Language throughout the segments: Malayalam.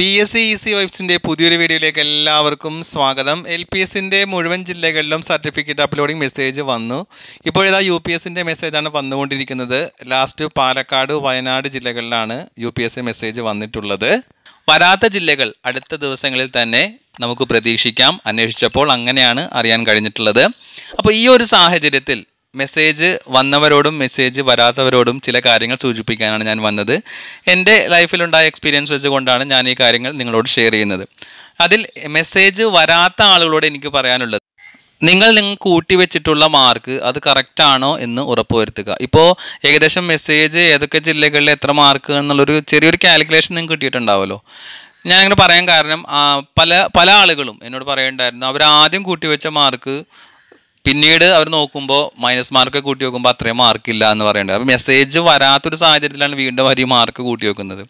P S C E C വൈബ്സിൻ്റെ പുതിയൊരു വീഡിയോയിലേക്ക് എല്ലാവർക്കും സ്വാഗതം എൽ പി എസിൻ്റെ മുഴുവൻ ജില്ലകളിലും സർട്ടിഫിക്കറ്റ് അപ്ലോഡിംഗ് മെസ്സേജ് വന്നു ഇപ്പോഴിതാ യു പി എസിൻ്റെ മെസ്സേജാണ് വന്നുകൊണ്ടിരിക്കുന്നത് ലാസ്റ്റ് പാലക്കാട് വയനാട് ജില്ലകളിലാണ് യു പി എസ് മെസ്സേജ് വന്നിട്ടുള്ളത് വരാത്ത ജില്ലകൾ അടുത്ത ദിവസങ്ങളിൽ തന്നെ നമുക്ക് പ്രതീക്ഷിക്കാം അന്വേഷിച്ചപ്പോൾ അങ്ങനെയാണ് അറിയാൻ കഴിഞ്ഞിട്ടുള്ളത് അപ്പോൾ ഈ ഒരു സാഹചര്യത്തിൽ മെസ്സേജ് വന്നവരോടും മെസ്സേജ് വരാത്തവരോടും ചില കാര്യങ്ങൾ സൂചിപ്പിക്കാനാണ് ഞാൻ വന്നത് എൻ്റെ ലൈഫിലുണ്ടായ എക്സ്പീരിയൻസ് വെച്ചുകൊണ്ടാണ് ഞാൻ ഈ കാര്യങ്ങൾ നിങ്ങളോട് ഷെയർ ചെയ്യുന്നത് അതിൽ മെസ്സേജ് വരാത്ത ആളുകളോട് എനിക്ക് പറയാനുള്ളത് നിങ്ങൾ നിങ്ങൾ കൂട്ടിവെച്ചിട്ടുള്ള മാർക്ക് അത് കറക്റ്റാണോ എന്ന് ഉറപ്പുവരുത്തുക ഇപ്പോൾ ഏകദേശം മെസ്സേജ് ഏതൊക്കെ ജില്ലകളിൽ എത്ര മാർക്ക് എന്നുള്ളൊരു ചെറിയൊരു കാൽക്കുലേഷൻ നിങ്ങൾക്ക് കിട്ടിയിട്ടുണ്ടാവുമല്ലോ ഞാൻ അങ്ങനെ പറയാൻ കാരണം പല പല ആളുകളും എന്നോട് പറയുന്നുണ്ടായിരുന്നു അവർ ആദ്യം കൂട്ടിവെച്ച മാർക്ക് പിന്നീട് അവർ നോക്കുമ്പോൾ മൈനസ് മാർക്ക് കൂട്ടി നോക്കുമ്പോൾ അത്രയും മാർക്കില്ല എന്ന് പറയുന്നുണ്ട് അപ്പോൾ മെസ്സേജ് വരാത്തൊരു സാഹചര്യത്തിലാണ് വീണ്ടും അവർ ഈ മാർക്ക് കൂട്ടി വെക്കുന്നത്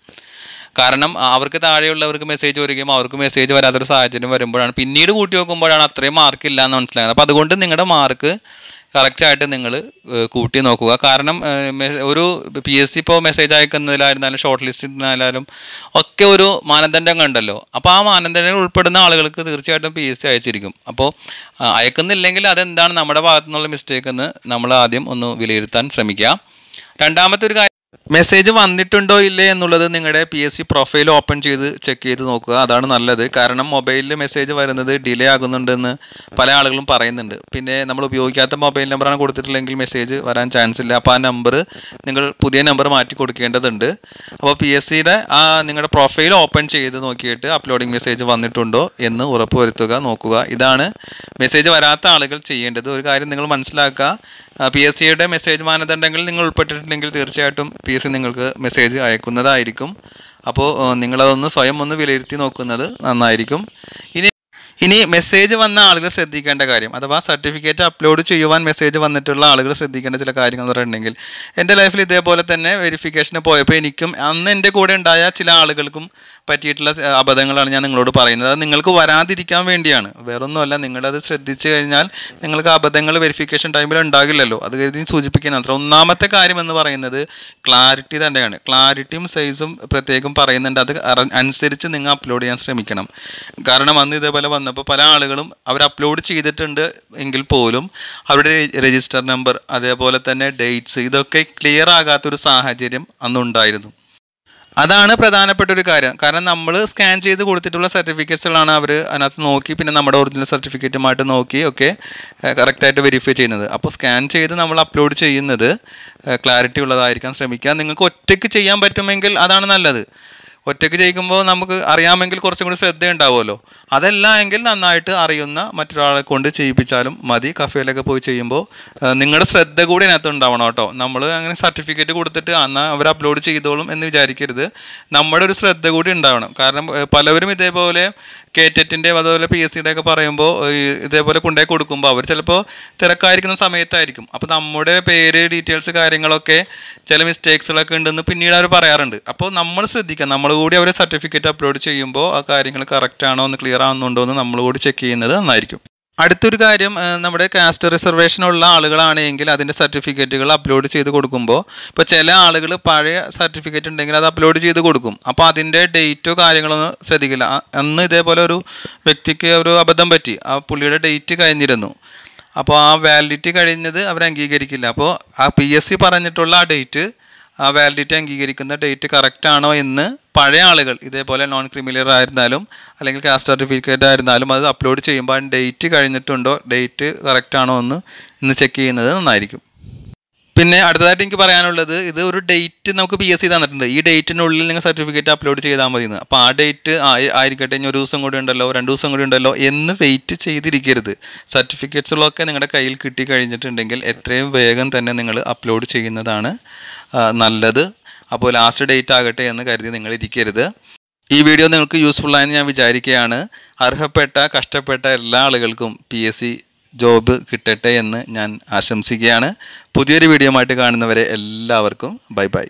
കാരണം അവർക്ക് താഴെയുള്ളവർക്ക് മെസ്സേജ് വരികയും അവർക്ക് മെസ്സേജ് വരാത്തൊരു സാഹചര്യം വരുമ്പോഴാണ് പിന്നീട് കൂട്ടി നോക്കുമ്പോഴാണ് അത്രയും മാർക്ക് ഇല്ല എന്ന് മനസ്സിലാകുന്നത് അപ്പോൾ അതുകൊണ്ട് നിങ്ങളുടെ മാർക്ക് കറക്റ്റായിട്ട് നിങ്ങൾ കൂട്ടി നോക്കുക കാരണം ഒരു പി എസ് സി ഇപ്പോൾ മെസ്സേജ് അയക്കുന്നതിലായിരുന്നാലും ഷോർട്ട് ലിസ്റ്റിനായാലും ഒക്കെ ഒരു മാനദണ്ഡം കണ്ടല്ലോ അപ്പോൾ ആ മാനദണ്ഡം ഉൾപ്പെടുന്ന ആളുകൾക്ക് തീർച്ചയായിട്ടും പി എസ് സി അയച്ചിരിക്കും അപ്പോൾ അയക്കുന്നില്ലെങ്കിൽ അതെന്താണ് നമ്മുടെ ഭാഗത്തു നിന്നുള്ള മിസ്റ്റേക്ക് എന്ന് നമ്മൾ ആദ്യം ഒന്ന് വിലയിരുത്താൻ ശ്രമിക്കുക രണ്ടാമത്തെ ഒരു കാര്യം മെസ്സേജ് വന്നിട്ടുണ്ടോ ഇല്ലേ എന്നുള്ളത് നിങ്ങളുടെ P S C profile open ചെയ്ത് ചെക്ക് ചെയ്ത് നോക്കുക അതാണ് നല്ലത് കാരണം മൊബൈലിൽ മെസ്സേജ് വരുന്നത് ഡിലേ ആകുന്നുണ്ടെന്ന് പല ആളുകളും പറയുന്നുണ്ട് പിന്നെ നമ്മൾ ഉപയോഗിക്കാത്ത മൊബൈൽ നമ്പറാണ് കൊടുത്തിട്ടില്ലെങ്കിൽ മെസ്സേജ് വരാൻ ചാൻസ് ഇല്ല അപ്പോൾ ആ നമ്പർ നിങ്ങൾ പുതിയ നമ്പർ മാറ്റി കൊടുക്കേണ്ടതുണ്ട് അപ്പോൾ പി എസ് സിയുടെ ആ നിങ്ങളുടെ പ്രൊഫൈൽ ഓപ്പൺ ചെയ്ത് നോക്കിയിട്ട് അപ്ലോഡിംഗ് മെസ്സേജ് വന്നിട്ടുണ്ടോ എന്ന് ഉറപ്പുവരുത്തുക നോക്കുക ഇതാണ് മെസ്സേജ് വരാത്ത ആളുകൾ ചെയ്യേണ്ടത് ഒരു കാര്യം നിങ്ങൾ മനസ്സിലാക്കുക പി എസ് സിയുടെ മെസ്സേജ് മാനദണ്ഡങ്ങളിൽ നിങ്ങൾ ഉൾപ്പെട്ടിട്ടുണ്ടെങ്കിൽ തീർച്ചയായിട്ടും പി സീരീസ് നിങ്ങൾക്ക് മെസ്സേജ് അയക്കുന്നതായിരിക്കും അപ്പോൾ നിങ്ങളതൊന്ന് സ്വയം ഒന്ന് വിലയിരുത്തി നോക്കുന്നത് നന്നായിരിക്കും ഇനി ഇനി മെസ്സേജ് വന്ന ആളുകൾ ശ്രദ്ധിക്കേണ്ട കാര്യം അഥവാ സർട്ടിഫിക്കറ്റ് അപ്ലോഡ് ചെയ്യുവാൻ മെസ്സേജ് വന്നിട്ടുള്ള ആളുകൾ ശ്രദ്ധിക്കേണ്ട ചില കാര്യങ്ങൾ എന്ന് പറഞ്ഞിട്ടുണ്ടെങ്കിൽ എൻ്റെ ലൈഫിൽ ഇതേപോലെ തന്നെ വെരിഫിക്കേഷന് പോയപ്പോൾ എനിക്കും അന്ന് എൻ്റെ കൂടെ ഉണ്ടായ ചില ആളുകൾക്കും പറ്റിയിട്ടുള്ള അബദ്ധങ്ങളാണ് ഞാൻ നിങ്ങളോട് പറയുന്നത് അത് നിങ്ങൾക്ക് വരാതിരിക്കാൻ വേണ്ടിയാണ് വേറൊന്നുമല്ല നിങ്ങളത് ശ്രദ്ധിച്ചു കഴിഞ്ഞാൽ നിങ്ങൾക്ക് അബദ്ധങ്ങൾ വെരിഫിക്കേഷൻ ടൈമിൽ ഉണ്ടാകില്ലല്ലോ അത് കരുതി സൂചിപ്പിക്കുന്ന അത്ര ഒന്നാമത്തെ കാര്യം എന്ന് പറയുന്നത് ക്ലാരിറ്റി തന്നെയാണ് ക്ലാരിറ്റിയും സൈസും പ്രത്യേകം പറയുന്നുണ്ട് അത് അനുസരിച്ച് നിങ്ങൾ അപ്ലോഡ് ചെയ്യാൻ ശ്രമിക്കണം കാരണം അന്ന് ഇതേപോലെ വന്ന വന്നപ്പോൾ പല ആളുകളും അവർ അപ്ലോഡ് ചെയ്തിട്ടുണ്ട് എങ്കിൽ പോലും അവരുടെ രജിസ്റ്റർ നമ്പർ അതേപോലെ തന്നെ ഡേറ്റ്സ് ഇതൊക്കെ ക്ലിയർ ആകാത്തൊരു സാഹചര്യം അന്നുണ്ടായിരുന്നു അതാണ് പ്രധാനപ്പെട്ട ഒരു കാര്യം കാരണം നമ്മൾ സ്കാൻ ചെയ്ത് കൊടുത്തിട്ടുള്ള സർട്ടിഫിക്കറ്റ്സുകളാണ് അവർ അതിനകത്ത് നോക്കി പിന്നെ നമ്മുടെ ഒറിജിനൽ സർട്ടിഫിക്കറ്റുമായിട്ട് നോക്കി ഒക്കെ കറക്റ്റായിട്ട് വെരിഫൈ ചെയ്യുന്നത് അപ്പോൾ സ്കാൻ ചെയ്ത് നമ്മൾ അപ്ലോഡ് ചെയ്യുന്നത് ക്ലാരിറ്റി ഉള്ളതായിരിക്കാൻ ശ്രമിക്കുക നിങ്ങൾക്ക് ഒറ്റയ്ക്ക് ചെയ്യാൻ പറ്റുമെങ്കിൽ അതാണ് നല്ലത് ഒറ്റയ്ക്ക് ജയിക്കുമ്പോൾ നമുക്ക് അറിയാമെങ്കിൽ കുറച്ചും കൂടി ശ്രദ്ധ ഉണ്ടാവുമല്ലോ അതല്ല എങ്കിൽ നന്നായിട്ട് അറിയുന്ന മറ്റൊരാളെ കൊണ്ട് ചെയ്യിപ്പിച്ചാലും മതി കഫേലൊക്കെ പോയി ചെയ്യുമ്പോൾ നിങ്ങളുടെ ശ്രദ്ധ കൂടി അതിനകത്ത് ഉണ്ടാവണം കേട്ടോ നമ്മൾ അങ്ങനെ സർട്ടിഫിക്കറ്റ് കൊടുത്തിട്ട് എന്നാൽ അവർ അപ്ലോഡ് ചെയ്തോളും എന്ന് വിചാരിക്കരുത് നമ്മുടെ ഒരു ശ്രദ്ധ കൂടി ഉണ്ടാവണം കാരണം പലവരും ഇതേപോലെ കെ ടെറ്റിൻ്റെ അതുപോലെ പി എസ് സിയുടെ ഒക്കെ പറയുമ്പോൾ ഇതേപോലെ കൊണ്ടുപോയി കൊടുക്കുമ്പോൾ അവർ ചിലപ്പോൾ തിരക്കായിരിക്കുന്ന സമയത്തായിരിക്കും അപ്പോൾ നമ്മുടെ പേര് ഡീറ്റെയിൽസ് കാര്യങ്ങളൊക്കെ ചില മിസ്റ്റേക്സുകളൊക്കെ ഉണ്ടെന്ന് പിന്നീട് അവർ പറയാറുണ്ട് അപ്പോൾ നമ്മൾ ശ്രദ്ധിക്കുക നമ്മൾ കൂടി അവരെ സർട്ടിഫിക്കറ്റ് അപ്ലോഡ് ചെയ്യുമ്പോൾ ആ കാര്യങ്ങൾ കറക്റ്റ് ആണോ എന്ന് ക്ലിയർ ആവുന്നുണ്ടോ എന്ന് നമ്മൾ കൂടി ചെക്ക് ചെയ്യുന്നത് നന്നായിരിക്കും അടുത്തൊരു കാര്യം നമ്മുടെ കാസ്റ്റ് റിസർവേഷനുള്ള ഉള്ള ആളുകളാണെങ്കിൽ അതിൻ്റെ സർട്ടിഫിക്കറ്റുകൾ അപ്ലോഡ് ചെയ്ത് കൊടുക്കുമ്പോൾ ഇപ്പോൾ ചില ആളുകൾ പഴയ സർട്ടിഫിക്കറ്റ് ഉണ്ടെങ്കിൽ അത് അപ്ലോഡ് ചെയ്ത് കൊടുക്കും അപ്പോൾ അതിൻ്റെ ഡേറ്റോ കാര്യങ്ങളൊന്നും ശ്രദ്ധിക്കില്ല അന്ന് ഇതേപോലെ ഒരു വ്യക്തിക്ക് ഒരു അബദ്ധം പറ്റി ആ പുള്ളിയുടെ ഡേറ്റ് കഴിഞ്ഞിരുന്നു അപ്പോൾ ആ വാലിഡിറ്റി കഴിഞ്ഞത് അവർ അംഗീകരിക്കില്ല അപ്പോൾ ആ പി എസ് സി പറഞ്ഞിട്ടുള്ള ആ ഡേറ്റ് ആ വാലിഡിറ്റി അംഗീകരിക്കുന്ന ഡേറ്റ് കറക്റ്റ് ആണോ എന്ന് പഴയ ആളുകൾ ഇതേപോലെ നോൺ ക്രിമിനൽ ആയിരുന്നാലും അല്ലെങ്കിൽ കാസ്റ്റ് സർട്ടിഫിക്കറ്റ് ആയിരുന്നാലും അത് അപ്ലോഡ് ചെയ്യുമ്പോൾ ഡേറ്റ് കഴിഞ്ഞിട്ടുണ്ടോ ഡേറ്റ് കറക്റ്റ് ആണോ എന്ന് ഇന്ന് ചെക്ക് ചെയ്യുന്നത് നന്നായിരിക്കും പിന്നെ അടുത്തതായിട്ട് എനിക്ക് പറയാനുള്ളത് ഇത് ഒരു ഡേറ്റ് നമുക്ക് പി എസ് സി തന്നിട്ടുണ്ട് ഈ ഡേറ്റിനുള്ളിൽ നിങ്ങൾ സർട്ടിഫിക്കറ്റ് അപ്ലോഡ് ചെയ്താൽ മതി എന്ന് അപ്പോൾ ആ ഡേറ്റ് ആയിരിക്കട്ടെ ഇനി ഒരു ദിവസം കൂടി ഉണ്ടല്ലോ രണ്ട് ദിവസം കൂടി ഉണ്ടല്ലോ എന്ന് വെയിറ്റ് ചെയ്തിരിക്കരുത് സർട്ടിഫിക്കറ്റ്സുകളൊക്കെ നിങ്ങളുടെ കയ്യിൽ കിട്ടി കഴിഞ്ഞിട്ടുണ്ടെങ്കിൽ എത്രയും വേഗം തന്നെ നിങ്ങൾ അപ്ലോഡ് ചെയ്യുന്നതാണ് നല്ലത് അപ്പോൾ ലാസ്റ്റ് ഡേറ്റ് ആകട്ടെ എന്ന് കരുതി നിങ്ങൾ ഇരിക്കരുത് ഈ വീഡിയോ നിങ്ങൾക്ക് യൂസ്ഫുൾ ആയെന്ന് ഞാൻ വിചാരിക്കുകയാണ് അർഹപ്പെട്ട കഷ്ടപ്പെട്ട എല്ലാ ആളുകൾക്കും പി എസ് സി ജോബ് കിട്ടട്ടെ എന്ന് ഞാൻ ആശംസിക്കുകയാണ് പുതിയൊരു വീഡിയോ ആയിട്ട് കാണുന്നവരെ എല്ലാവർക്കും ബൈ ബൈ